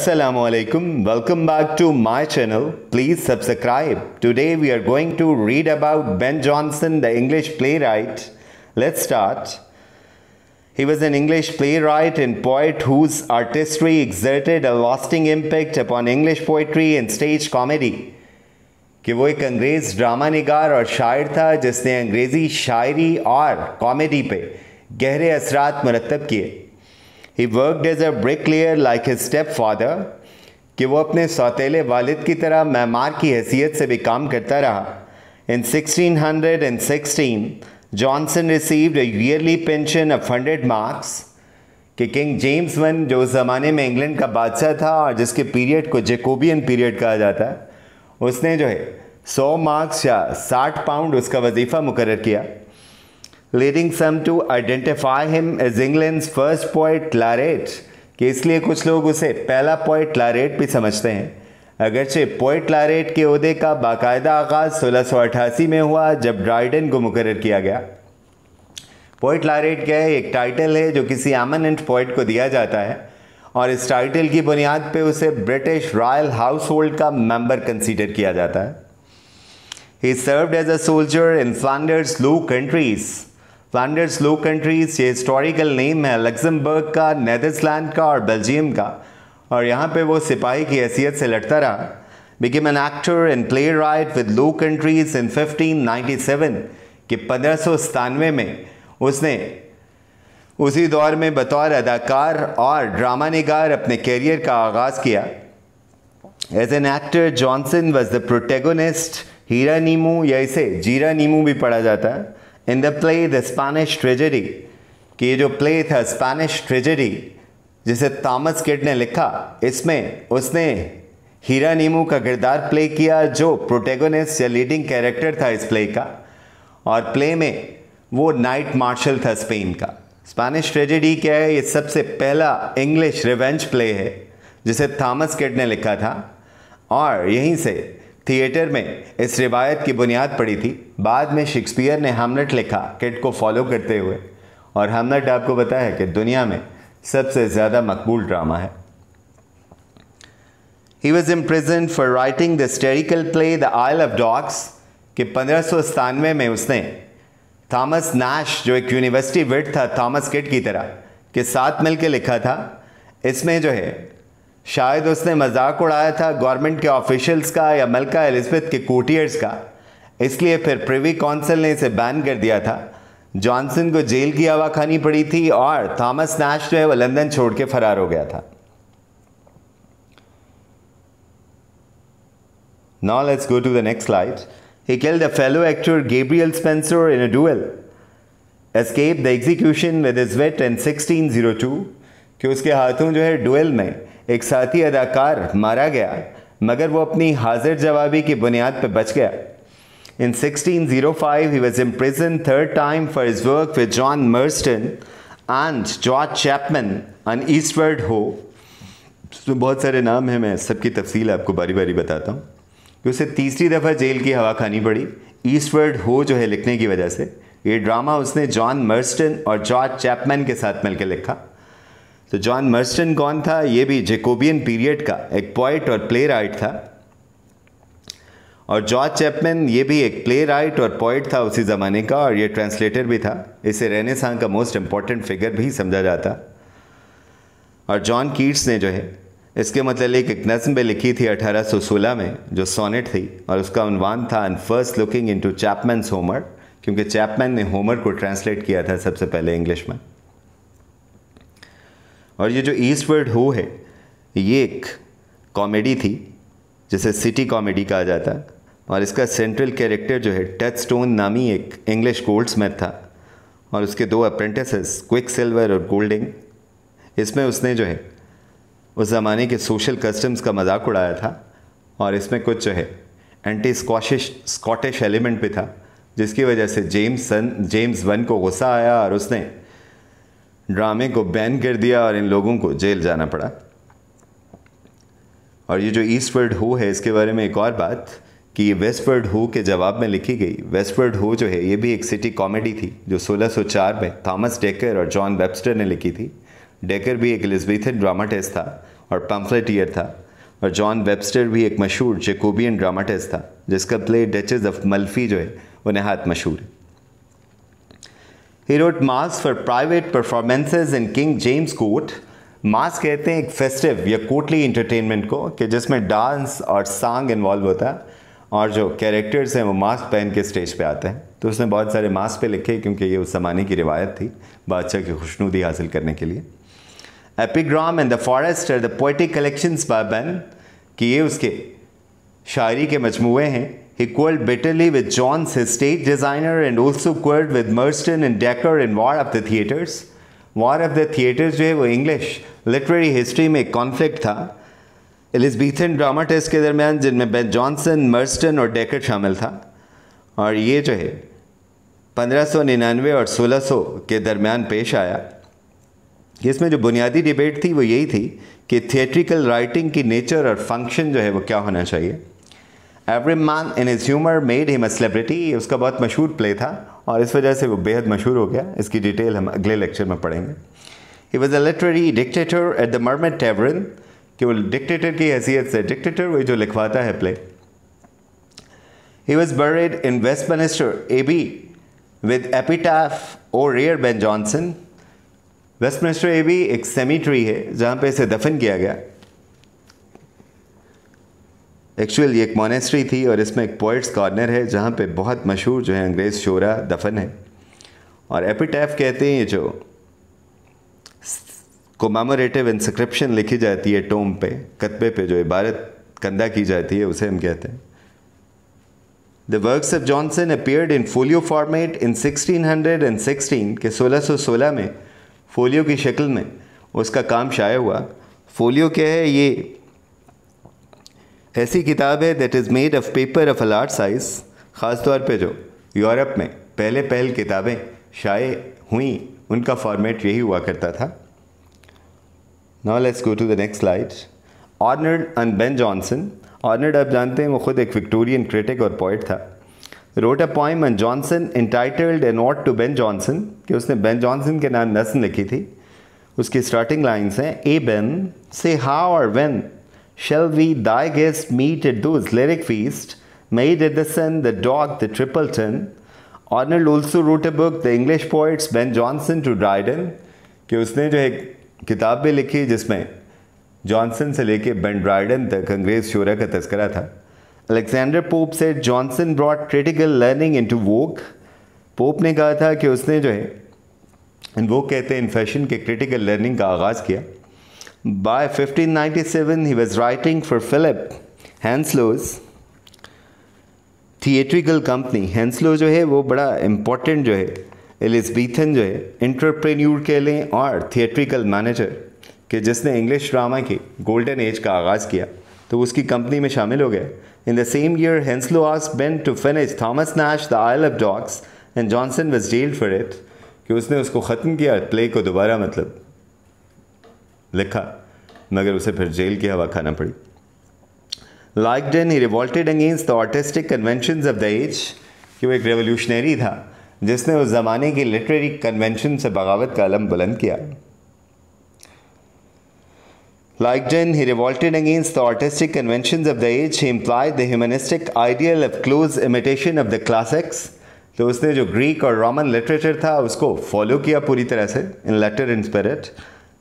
Assalamu alaikum welcome back to my channel please subscribe today we are going to read about Ben Jonson the English playwright let's start he was an English playwright and poet whose artistry exerted a lasting impact upon English poetry and stage comedy कि वो एक अंग्रेज़ drama निगार और शायर था जिसने अंग्रेज़ी शायरी और कॉमेडी पे गहरे असरात मुरतब किए ही worked as a bricklayer like his step father कि वो अपने सौतेले वालिद की तरह मैमार की हैसियत से भी काम करता रहा in 1616 Jonson received a yearly pension of hundred marks कि किंग जेम्स वन जो उस ज़माने में इंग्लैंड का बादशाह था और जिसके पीरियड को जेकोबियन पीरियड कहा जाता है उसने जो है सौ मार्क्स या साठ पाउंड उसका वजीफ़ा मुकर किया leading some to identify him as England first poet laureate कि इसलिए कुछ लोग उसे पहला पॉइंट लारेट भी समझते हैं अगरचे पोइट लारेट के उहदे का बाकायदा आगाज़ अट्ठासी में हुआ जब ड्राइडन को मुकर किया गया पोइट लारेट क्या है एक टाइटल है जो किसी एमनेंट पोइट को दिया जाता है और इस टाइटल की बुनियाद पे उसे ब्रिटिश रॉयल हाउस होल्ड का मेंबर कंसीडर किया जाता है ही served as a soldier in Flanders low countries Flanders low countries ये हिस्टोरिकल नेम है लग्जमबर्ग का नैदरलैंड का और बेल्जियम का और यहाँ पे वो सिपाही की हैसियत से लड़ता रहा became an actor and playwright with low countries in 1597 के पंद्रह में उसने उसी दौर में बतौर अदाकार और ड्रामा निगार अपने कैरियर का आगाज़ किया as an actor Jonson was the protagonist Hieronimo या इसे जीरा नीमू भी पढ़ा जाता है in the play the Spanish treasury कि ये जो प्ले था स्पैनिश ट्रेजरी जिसे थॉमस किड ने लिखा इसमें उसने हीरा नीमू का किरदार प्ले किया जो प्रोटेगोनिस्ट या लीडिंग कैरेक्टर था इस प्ले का और प्ले में वो नाइट मार्शल था स्पेन का स्पैनिश ट्रेजेडी क्या है ये सबसे पहला इंग्लिश रिवेंज प्ले है जिसे थॉमस किड ने लिखा था और यहीं से थिएटर में इस रिवायत की बुनियाद पड़ी थी बाद में शेक्सपियर ने हमलेट लिखा किट को फॉलो करते हुए और हमलेट आपको बताया है कि दुनिया में सबसे ज़्यादा मकबूल ड्रामा है he was imprisoned for writing the satirical play the Isle of Dogs कि पंद्रह सौ सतानवे में उसने थॉमस नाश जो एक यूनिवर्सिटी विट था थॉमस किट की तरह के साथ मिलकर लिखा था इसमें जो है शायद उसने मजाक उड़ाया था गवर्नमेंट के ऑफिशियल्स का या मलका एलिजबेथ के कोटियर्स का इसलिए फिर प्रिवी काउंसिल ने इसे बैन कर दिया था जॉनसन को जेल की हवा खानी पड़ी थी और थॉमस नैश जो है वह लंदन छोड़ के फरार हो गया था go to the next the he kill the fellow actor Gabriel Spencer in a in escape the execution with his wit in sixteen zero two कि उसके हाथों जो है डुएल में एक साथी अदाकार मारा गया मगर वो अपनी हाजिर जवाबी की बुनियाद पर बच गया in 1605, he was imprisoned third time for his work with John Marston and George Chapman on Eastward ho तो बहुत सारे नाम हैं मैं सबकी तफसील आपको बारी बारी बताता हूँ कि उसे तीसरी दफ़ा जेल की हवा खानी पड़ी ईस्टवर्ड हो जो है लिखने की वजह से ये ड्रामा उसने जॉन मर्स्टन और जॉर्ज चैपमैन के साथ मिलकर लिखा तो जॉन मर्स्टन कौन था ये भी जेकोबियन पीरियड का एक पॉइट और प्ले राइट था और जॉर्ज चैपमैन ये भी एक प्ले राइट और पोइट था उसी ज़माने का और ये ट्रांसलेटर भी था इसे रेनेसां का मोस्ट इम्पॉर्टेंट फिगर भी समझा जाता और जॉन कीट्स ने जो है इसके मतलब एक नज्म लिखी थी 1816 में जो सोनेट थी और उसका उनवान था and first looking into Chapman Homer क्योंकि चैपमैन ने होमर को ट्रांसलेट किया था सबसे पहले इंग्लिश में और ये जो ईस्टवर्ड हो है ये एक कॉमेडी थी जिसे सिटी कॉमेडी कहा जाता और इसका सेंट्रल कैरेक्टर जो है टच स्टोन नामी एक इंग्लिश गोल्ड स्मिथ था और उसके दो अप्रेंटिसेस क्विक सिल्वर और गोल्डिंग इसमें उसने जो है उस ज़माने के सोशल कस्टम्स का मजाक उड़ाया था और इसमें कुछ जो है एंटी स्कॉशिश स्कॉटिश एलिमेंट भी था जिसकी वजह से जेम्स सन जेम्स वन को गुस्सा आया और उसने ड्रामे को बैन कर दिया और इन लोगों को जेल जाना पड़ा और ये जो ईस्टवर्ड हो है इसके बारे में एक और बात कि ये वेस्टवर्ड हो के जवाब में लिखी गई वेस्टवर्ड हो जो है ये भी एक सिटी कॉमेडी थी जो 1604 में थॉमस डेकर और जॉन वेबस्टर ने लिखी थी डेकर भी एक एलिजबेथन ड्रामाटिस्ट था और पम्फलेटियर था और जॉन वेबस्टर भी एक मशहूर जेकोबियन ड्रामाटिस्ट था जिसका प्ले डचेज ऑफ मल्फी जो है वो नहात मशहूर है he wrote Mass for private performances in King James Court. Mass कहते हैं एक फेस्टिव या कोटली इंटरटेनमेंट को कि जिसमें डांस और सॉन्ग इन्वॉल्व होता है और जो कैरेक्टर्स हैं वो मास्क पहन के स्टेज पे आते हैं तो उसने बहुत सारे मास्क पे लिखे क्योंकि ये उस ज़माने की रिवायत थी बादशाह की खुशनुदी हासिल करने के लिए epigram and the forest are the poetic collections by Ben कि ये उसके शायरी के मजमू हैं He quarreled bitterly with Johns, his stage designer, and also quarreled with Merston and Decker in War of the Theatres. War of the Theatres जो है वो English literary history में conflict था Elizabethan dramatists के दरमियान जिनमें बेन जॉनसन मर्स्टन और decker शामिल था और ये जो है 1599 और 1600 के दरमियान पेश आया इसमें जो बुनियादी डिबेट थी वो यही थी कि थिएट्रिकल राइटिंग की नेचर और फंक्शन जो है वो क्या होना चाहिए every man in his humour made him a celebrity उसका बहुत मशहूर प्ले था और इस वजह से वो बेहद मशहूर हो गया इसकी डिटेल हम अगले लेक्चर में पढ़ेंगे he was a literary dictator at the Mermaid Tavern कि वो डिक्टेटर की हैसियत से डिक्टेटर वही जो लिखवाता है play he was buried in Westminster Abbey with epitaph O rare Ben Jonson Westminster Abbey एक सेमीट्री है जहाँ पे इसे दफन किया गया एक्चुअल ये एक मोनेस्ट्री थी और इसमें एक पोइट्स कॉर्नर है जहाँ पे बहुत मशहूर जो है अंग्रेज़ शोरा दफन है और एपिटैफ कहते हैं ये जो कोमामोरेटिव इंस्क्रिप्शन लिखी जाती है टोम पे कतबे पे जो इबारत कंदा की जाती है उसे हम कहते हैं the works of Jonson appeared in folio format in 1616 के 1616 में फोलियो की शक्ल में उसका काम शाया हुआ फोलियो क्या है ये ऐसी किताब है that is made of paper of a large size ख़ास तौर पे जो यूरोप में पहले पहल किताबें शाये हुई उनका फॉर्मेट यही हुआ करता था now let's go to the next slide Arnold and Ben Jonson Arnold आप जानते हैं वो खुद एक विक्टोरियन क्रिटिक और पोइट था wrote a poem and Jonson entitled a note to Ben Jonson कि उसने बेन जॉनसन के नाम नस्ल लिखी थी उसकी स्टार्टिंग लाइन्स हैं ah Ben say how or when Shall we, thy guest, meet at those lyric feast? Made Edison, the dog, the Tripleton. Arnold also wrote a book, The English Poets, Ben Jonson to Dryden, कि उसने जो एक किताब भी लिखी जिसमें Johnson से लेके बेन ड्राइडन तक अंग्रेज शोरा का तस्करा था अलेक्जेंडर पोप से Jonson broad critical learning into vogue Pope ने कहा था कि उसने जो है वो कहते हैं इन फैशन के क्रिटिकल लर्निंग का आगाज़ किया By 1597, he was writing for Philip Hanslow's theatrical company Henslowe जो है वो बड़ा इम्पोर्टेंट जो है एलिजबीथन जो है इंटरप्रेन्यूर कह लें और थिएट्रिकल मैनेजर के जिसने इंग्लिश ड्रामा के गोल्डन एज का आगाज़ किया तो उसकी कंपनी में शामिल हो गया in the same year Henslowe आज Ben to finish Thomas Nashe the Isle of Dogs and Jonson was jailed for it कि उसने उसको ख़त्म किया प्ले को दोबारा मतलब लिखा मगर उसे फिर जेल की हवा खाना पड़ी like Donne he revolted against the artistic convention of the age कि वो एक रेवोल्यूशनरी था जिसने उस ज़माने की लिटरेरी कन्वेंशन से बगावत का आलम बुलंद किया like Donne he revolted against the artistic convention of the age he implied the humanistic ideal of close imitation of the classics तो उसने जो ग्रीक और रोमन लिटरेचर था उसको फॉलो किया पूरी तरह से in letter in spirit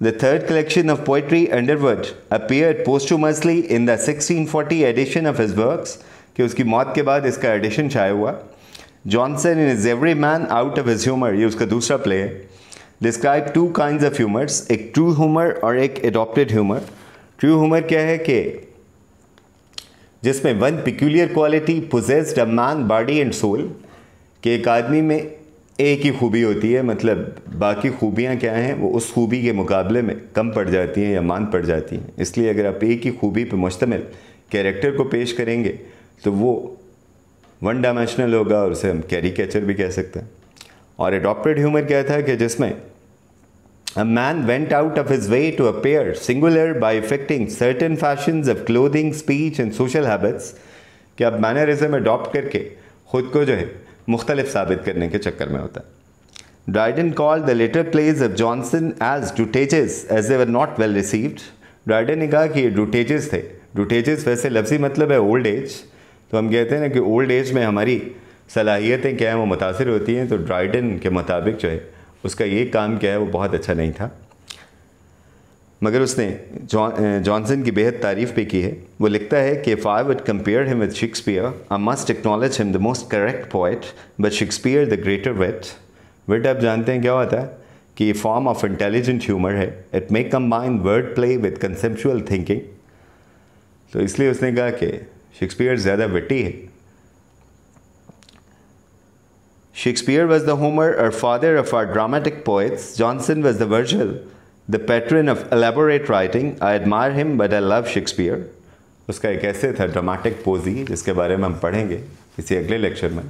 The third collection of poetry, Underwood, appeared posthumously in the 1640 edition of his works, कि उसकी मौत के बाद इसका एडिशन छाया हुआ Jonson in his every man out of his humour ये उसका दूसरा प्ले है describe two kind of humours एक ट्रू ह्यूमर और एक एडॉप्टेड ह्यूमर ट्रू ह्यूमर क्या है कि जिसमें one peculiar quality possessed a man body and soul कि एक आदमी में एक ही खूबी होती है मतलब बाकी खूबियाँ क्या हैं वो उस खूबी के मुकाबले में कम पड़ जाती हैं या मान पड़ जाती हैं इसलिए अगर आप एक ही खूबी पर मुश्तमिल कैरेक्टर को पेश करेंगे तो वो वन डायमेंशनल होगा और उसे हम कैरी कैचर भी कह सकते हैं और एडॉप्टेड ह्यूमर क्या था कि जिसमें a man went out of his way to appear singular by affecting certain fashion of clothing speech and social habits कि अब मैनरिज्म अडॉप्ट करके ख़ुद को जो है मुख्तलिफ साबित करने के चक्कर में होता है Dryden called the later plays of Johnson as dutages as they were not well received. Dryden ने कहा कि ये dutages थे dutages वैसे लफ्जी मतलब है ओल्ड एज तो हम कहते हैं ना कि ओल्ड एज में हमारी सलाहियतें क्या हैं वो मुतासर होती हैं तो ड्राइडन के मुताबिक जो है उसका ये काम क्या है वो बहुत अच्छा नहीं था मगर उसने जॉनसन की बेहद तारीफ भी की है वो लिखता है कि if I would compare him with Shakespeare I must acknowledge him the most correct poet but Shakespeare the greater wit wit आप जानते हैं क्या होता है कि फॉर्म ऑफ इंटेलिजेंट ह्यूमर है it may combine word play with conceptual thinking तो इसलिए उसने कहा कि शेक्सपियर ज़्यादा विटी है Shakespeare was the Homer or father of our dramatic poets Jonson was the Virgil the pattern of elaborate writing I admire him but I love Shakespeare उसका एक ऐसे था ड्रामेटिक पोजी जिसके बारे में हम पढ़ेंगे किसी अगले लेक्चर में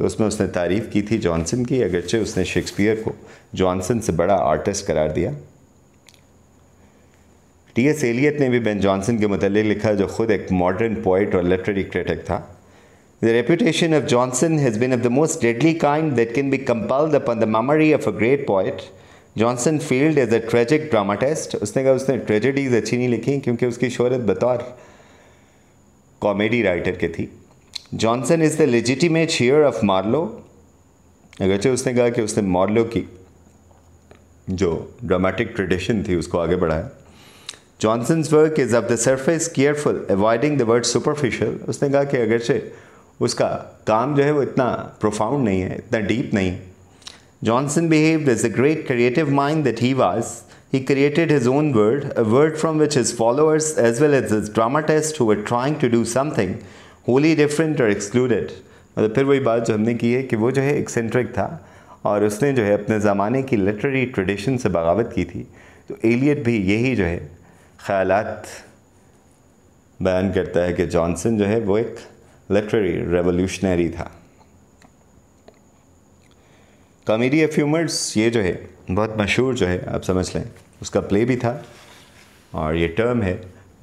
तो उसमें उसने तारीफ़ की थी जॉनसन की अगरचे उसने शेक्सपियर को जॉनसन से बड़ा आर्टिस्ट करार दिया टी एस एलियत ने भी बेन जॉनसन के मतलब लिखा जो खुद एक मॉडर्न पोइट और लिटरेरी क्रिटिक था the reputation of Jonson has been of the most deadly kind that can be compiled upon the memory of a great poet Jonson failed as a tragic dramatist उसने कहा उसने tragedies अच्छी नहीं लिखी क्योंकि उसकी शोहरत बतौर कॉमेडी राइटर के थी Jonson is the legitimate heir of Marlowe अगरचे उसने कहा कि उसने मार्लो की जो ड्रामेटिक ट्रेडिशन थी उसको आगे बढ़ाया Jonson's work is of the surface careful avoiding the word superficial उसने कहा कि अगरचे उसका काम जो है वो इतना प्रोफाउंड नहीं है इतना डीप नहीं है Jonson behave as a great creative mind that he was He created his own word, a word from which his followers as well as his dramatists who were trying to do something wholly different और excluded मतलब फिर वही बात जो हमने की है कि वो जो है एक्सेंट्रिक था और उसने जो है अपने ज़माने की लिटरेरी ट्रेडिशन से बगावत की थी तो एलियट भी यही जो है ख्याल बयान करता है कि जॉनसन जो है वो एक लिटरेरी रेवोल्यूशनरी था कॉमेडी ऑफ ह्यूमर्स ये जो है बहुत मशहूर जो है आप समझ लें उसका प्ले भी था और ये टर्म है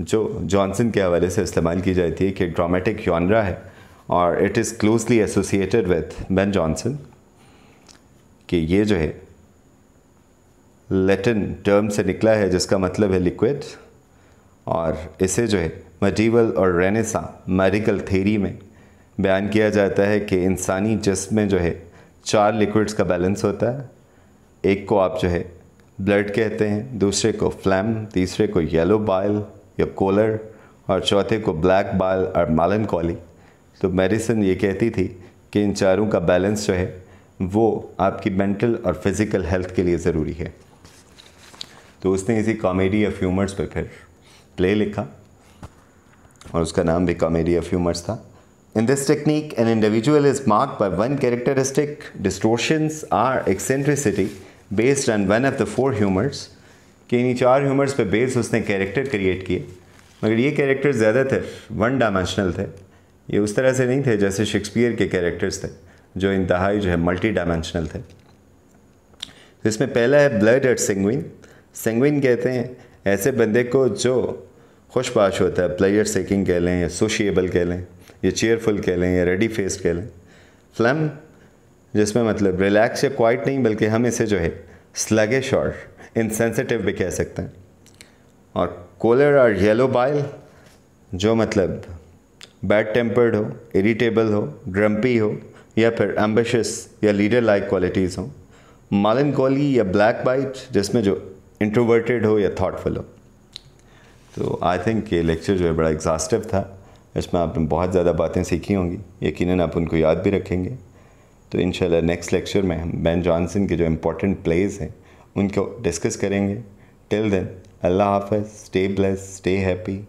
जो जॉनसन के हवाले से इस्तेमाल की जाती है कि ड्रामेटिक यौनरा है और it is closely associated with Ben Jonson कि ये जो है लेटिन टर्म से निकला है जिसका मतलब है लिक्विड और इसे जो है मडीवल और रेनेसा मेडिकल थेरी में बयान किया जाता है कि इंसानी जिसम में जो है चार लिक्विड्स का बैलेंस होता है एक को आप जो है ब्लड कहते हैं दूसरे को फ्लैम तीसरे को येलो बाइल या कोलर और चौथे को ब्लैक बाल और मालन कॉली तो मेडिसिन ये कहती थी कि इन चारों का बैलेंस जो है वो आपकी मेंटल और फिज़िकल हेल्थ के लिए ज़रूरी है तो उसने इसी कॉमेडी ऑफ ह्यूमर्स पर फिर प्ले लिखा और उसका नाम भी कॉमेडी ऑफ ह्यूमर्स था in this technique an individual is mark by one characteristic distortions or eccentricity based on one of the four humours कि इन्हीं चार ह्यूमर्स पे बेस उसने कैरेक्टर क्रिएट किए मगर ये कैरेक्टर ज़्यादातर वन डायमेंशनल थे ये उस तरह से नहीं थे जैसे शेक्सपियर के कैरेक्टर्स थे जो इंतहाई जो है मल्टी डायमेंशनल थे तो इसमें पहला है ब्लड एट सेंगविन सेंगविन कहते हैं ऐसे बंदे को जो खुशबाश होता है प्लेयर सेकिंग कह लें या सोशियबल कह लें या चेयरफुल कह लें या रेडी फेस्ड कह लें फ्लम जिसमें मतलब रिलैक्स या क्वाइट नहीं बल्कि हम इसे जो है स्लगेश और इनसेंसिटिव भी कह सकते हैं और कोलर और येलो बाइल जो मतलब बैड टेम्पर्ड हो इरिटेबल हो ड्रम्पी हो या फिर एम्बिशस या लीडर लाइक क्वालिटीज़ हो मालिन कॉली या ब्लैक बाइट जिसमें जो इंट्रोवर्टेड हो या थाटफुल हो तो आई थिंक ये लेक्चर जो है बड़ा एग्जास्टिव था इसमें आपने बहुत ज़्यादा बातें सीखी होंगी यकीन आप उनको याद भी रखेंगे तो इन नेक्स्ट लेक्चर में हम बैन जॉनसन के जो इम्पोर्टेंट प्लेज हैं उनको डिस्कस करेंगे टिल देन अल्लाह हाफ स्टे ब्लेस स्टे हैप्पी